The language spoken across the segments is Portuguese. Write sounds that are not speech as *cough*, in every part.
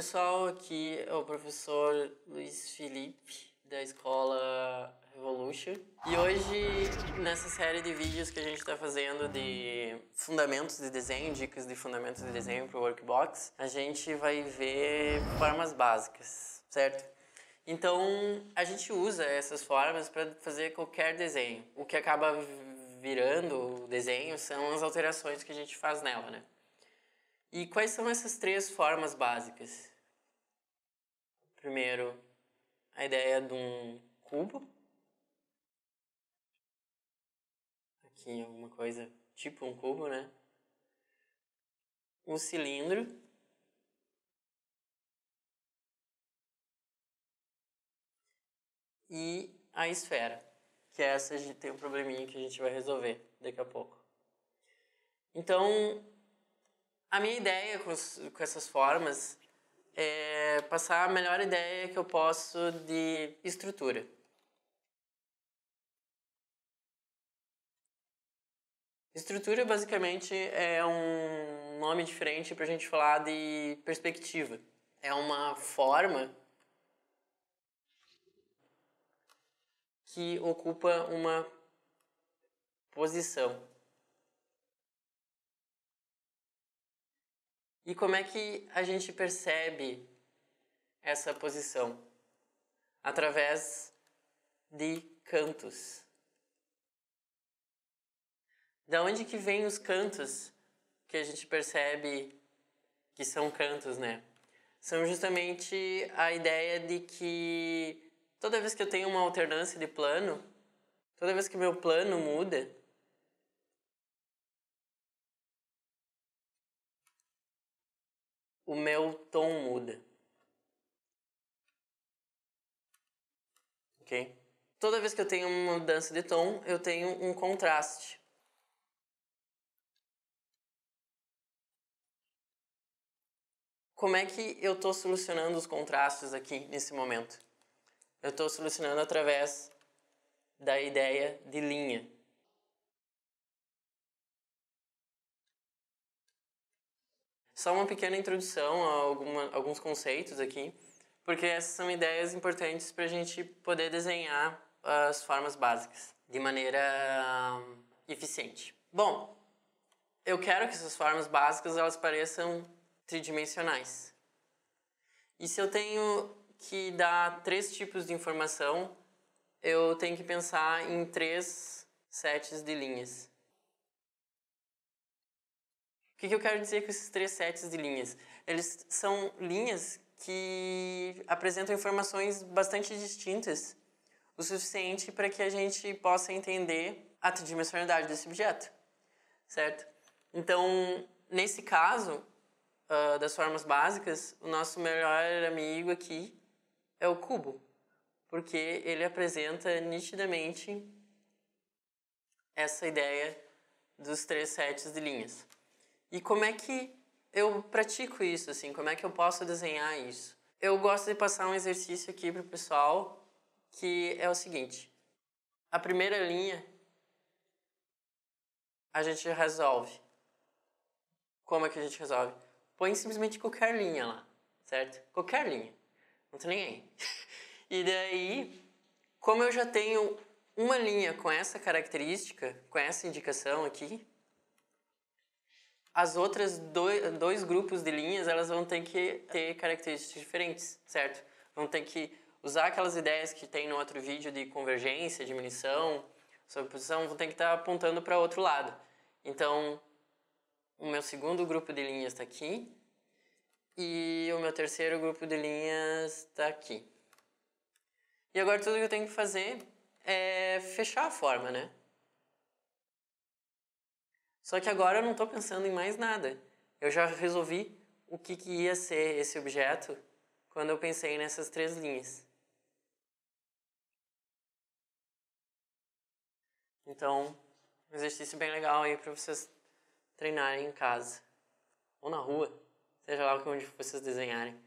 pessoal, aqui é o professor Luiz Felipe da escola Revolution. E hoje, nessa série de vídeos que a gente está fazendo de fundamentos de desenho, dicas de fundamentos de desenho para o Workbox, a gente vai ver formas básicas, certo? Então, a gente usa essas formas para fazer qualquer desenho. O que acaba virando o desenho são as alterações que a gente faz nela, né? E quais são essas três formas básicas? primeiro, a ideia de um cubo. Aqui alguma coisa tipo um cubo, né? Um cilindro. E a esfera, que é essa tem um probleminha que a gente vai resolver daqui a pouco. Então, a minha ideia com, com essas formas é passar a melhor ideia que eu posso de estrutura. Estrutura basicamente é um nome diferente para a gente falar de perspectiva. É uma forma que ocupa uma posição. E como é que a gente percebe essa posição? Através de cantos. Da onde que vem os cantos que a gente percebe que são cantos, né? São justamente a ideia de que toda vez que eu tenho uma alternância de plano, toda vez que meu plano muda, o meu tom muda. Ok? Toda vez que eu tenho uma mudança de tom, eu tenho um contraste. Como é que eu estou solucionando os contrastes aqui nesse momento? Eu estou solucionando através da ideia de linha. só uma pequena introdução a alguma, alguns conceitos aqui, porque essas são ideias importantes para a gente poder desenhar as formas básicas de maneira hum, eficiente. Bom, eu quero que essas formas básicas elas pareçam tridimensionais. E se eu tenho que dar três tipos de informação, eu tenho que pensar em três sets de linhas. O que, que eu quero dizer com esses três sets de linhas? Eles são linhas que apresentam informações bastante distintas, o suficiente para que a gente possa entender a tridimensionalidade desse objeto, certo? Então, nesse caso uh, das formas básicas, o nosso melhor amigo aqui é o cubo, porque ele apresenta nitidamente essa ideia dos três sets de linhas. E como é que eu pratico isso, assim? Como é que eu posso desenhar isso? Eu gosto de passar um exercício aqui para o pessoal, que é o seguinte. A primeira linha, a gente resolve. Como é que a gente resolve? Põe simplesmente qualquer linha lá, certo? Qualquer linha. Não tem nem aí. *laughs* e daí, como eu já tenho uma linha com essa característica, com essa indicação aqui, as outras dois, dois grupos de linhas elas vão ter que ter características diferentes, certo? Vão ter que usar aquelas ideias que tem no outro vídeo de convergência, diminuição, sobreposição, vão ter que estar tá apontando para outro lado. Então, o meu segundo grupo de linhas está aqui e o meu terceiro grupo de linhas está aqui. E agora tudo que eu tenho que fazer é fechar a forma, né? Só que agora eu não estou pensando em mais nada. Eu já resolvi o que, que ia ser esse objeto quando eu pensei nessas três linhas. Então, um exercício bem legal aí para vocês treinarem em casa ou na rua, seja lá onde vocês desenharem.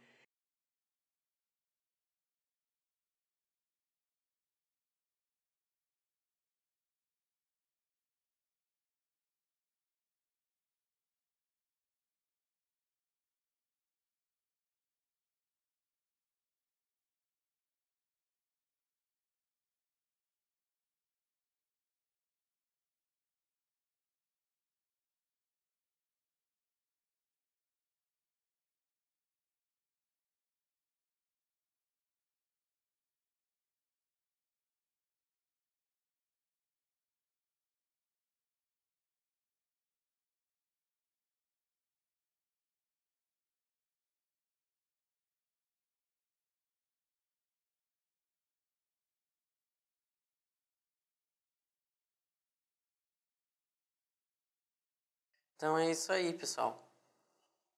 Então é isso aí, pessoal.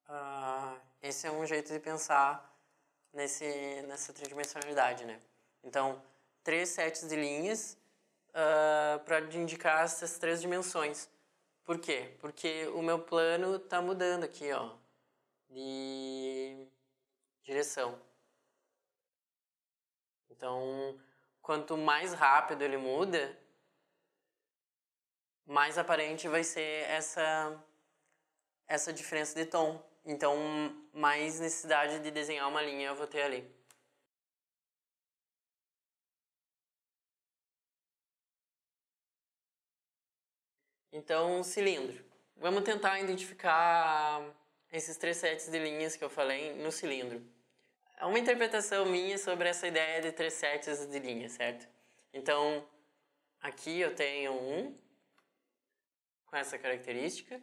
Uh, esse é um jeito de pensar nesse, nessa tridimensionalidade, né? Então, três sets de linhas uh, ah, para indicar essas três dimensões. Por quê? Porque o meu plano está mudando aqui, ó, de direção. Então, quanto mais rápido ele muda, mais aparente vai ser essa essa diferença de tom. Então, mais necessidade de desenhar uma linha eu vou ter ali. Então, cilindro. Vamos tentar identificar esses três sets de linhas que eu falei no cilindro. É uma interpretação minha sobre essa ideia de três sets de linhas, certo? Então, aqui eu tenho um com essa característica.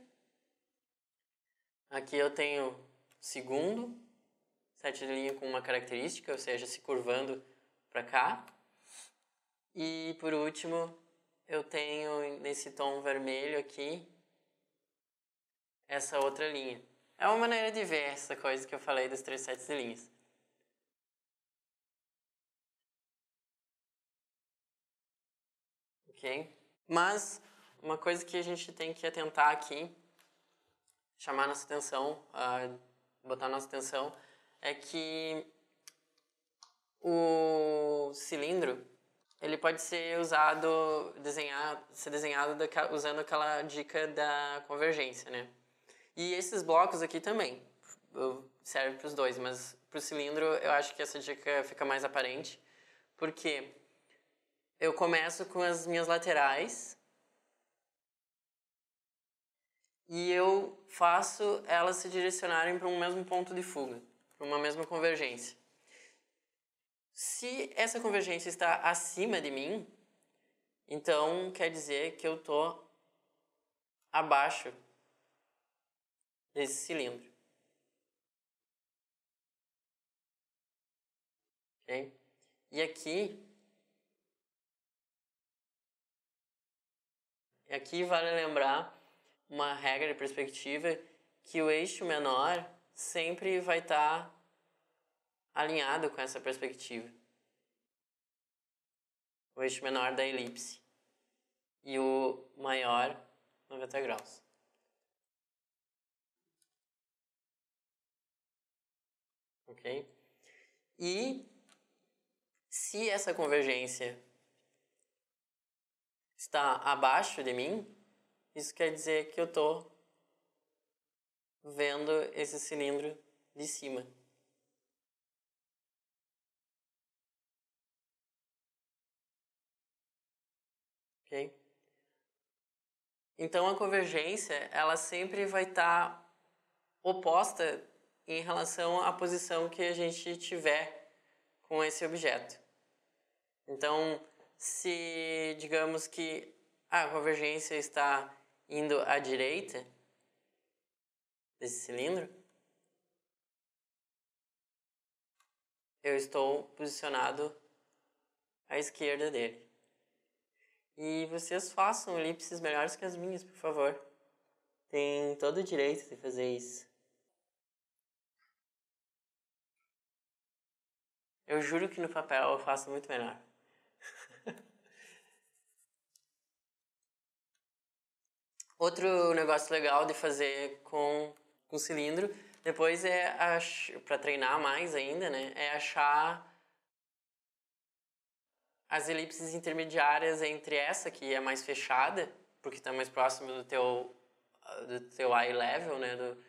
Aqui eu tenho segundo, sete de linha com uma característica, ou seja, se curvando para cá. E por último, eu tenho nesse tom vermelho aqui essa outra linha. É uma maneira de ver essa coisa que eu falei dos três sets de linhas. Ok? Mas uma coisa que a gente tem que atentar aqui chamar nossa atenção, uh, botar nossa atenção, é que o cilindro ele pode ser usado, desenhar, ser desenhado da, usando aquela dica da convergência, né? E esses blocos aqui também serve para os dois, mas para o cilindro eu acho que essa dica fica mais aparente, porque eu começo com as minhas laterais e eu faço elas se direcionarem para um mesmo ponto de fuga, para uma mesma convergência. Se essa convergência está acima de mim, então quer dizer que eu estou abaixo desse cilindro. Okay? E aqui aqui vale lembrar uma regra de perspectiva que o eixo menor sempre vai estar tá alinhado com essa perspectiva. O eixo menor da elipse e o maior 90 graus. Ok? E se essa convergência está abaixo de mim, isso quer dizer que eu estou vendo esse cilindro de cima. Ok? Então a convergência ela sempre vai estar tá oposta em relação à posição que a gente tiver com esse objeto. Então, se digamos que a convergência está indo à direita desse cilindro, eu estou posicionado à esquerda dele. E vocês façam elipses melhores que as minhas, por favor. Tem todo o direito de fazer isso. Eu juro que no papel eu faço muito melhor. Outro negócio legal de fazer com, com cilindro, depois é, para treinar mais ainda, né, é achar as elipses intermediárias entre essa, que é mais fechada, porque está mais próximo do teu, do teu eye level, né, do,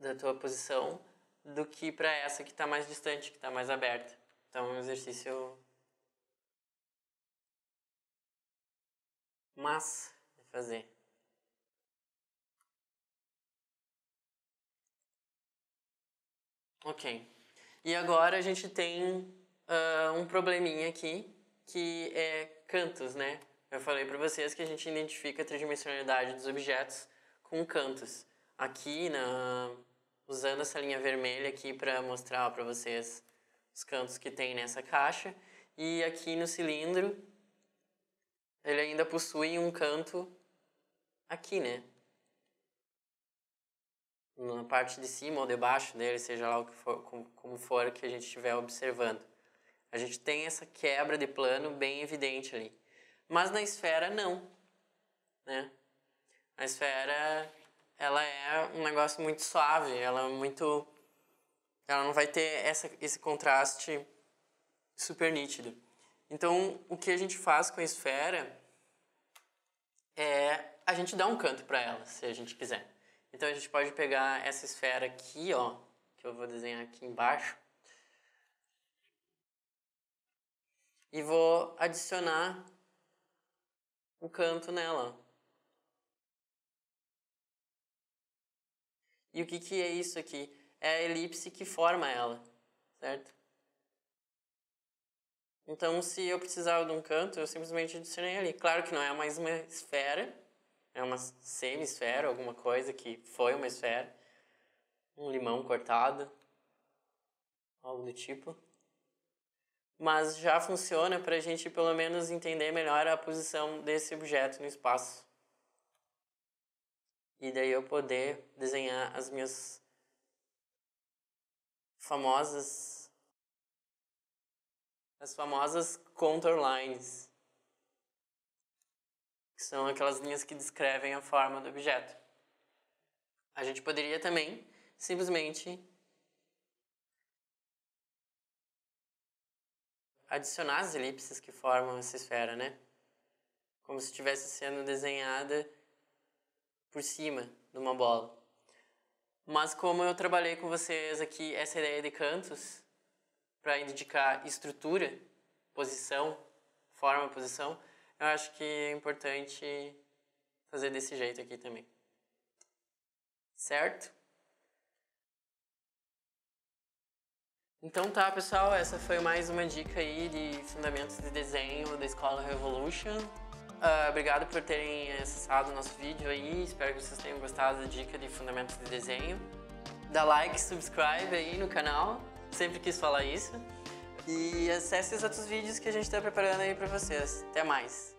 da tua posição, do que para essa que está mais distante, que está mais aberta. Então, é um exercício massa de fazer. Ok. E agora a gente tem uh, um probleminha aqui, que é cantos, né? Eu falei para vocês que a gente identifica a tridimensionalidade dos objetos com cantos. Aqui, na, usando essa linha vermelha aqui para mostrar para vocês os cantos que tem nessa caixa. E aqui no cilindro, ele ainda possui um canto aqui, né? na parte de cima ou de baixo dele, seja lá o que for, como for que a gente estiver observando. A gente tem essa quebra de plano bem evidente ali. Mas na esfera, não. Né? A esfera, ela é um negócio muito suave, ela é muito... Ela não vai ter essa, esse contraste super nítido. Então, o que a gente faz com a esfera é a gente dá um canto para ela, se a gente quiser. Então a gente pode pegar essa esfera aqui, ó, que eu vou desenhar aqui embaixo, e vou adicionar um canto nela. E o que, que é isso aqui? É a elipse que forma ela, certo? Então, se eu precisava de um canto, eu simplesmente adicionei ali. Claro que não é mais uma esfera, é uma semi-esfera, alguma coisa que foi uma esfera, um limão cortado, algo do tipo. Mas já funciona para a gente pelo menos entender melhor a posição desse objeto no espaço. E daí eu poder desenhar as minhas famosas as famosas contour lines que são aquelas linhas que descrevem a forma do objeto. A gente poderia também simplesmente adicionar as elipses que formam essa esfera, né? Como se estivesse sendo desenhada por cima de uma bola. Mas como eu trabalhei com vocês aqui essa ideia de cantos para indicar estrutura, posição, forma, posição, eu acho que é importante fazer desse jeito aqui também. Certo? Então tá, pessoal, essa foi mais uma dica aí de fundamentos de desenho da Escola Revolution. Uh, obrigado por terem acessado o nosso vídeo aí, espero que vocês tenham gostado da dica de fundamentos de desenho. Dá like, subscribe aí no canal, sempre quis falar isso. E acesse os outros vídeos que a gente está preparando aí para vocês. Até mais!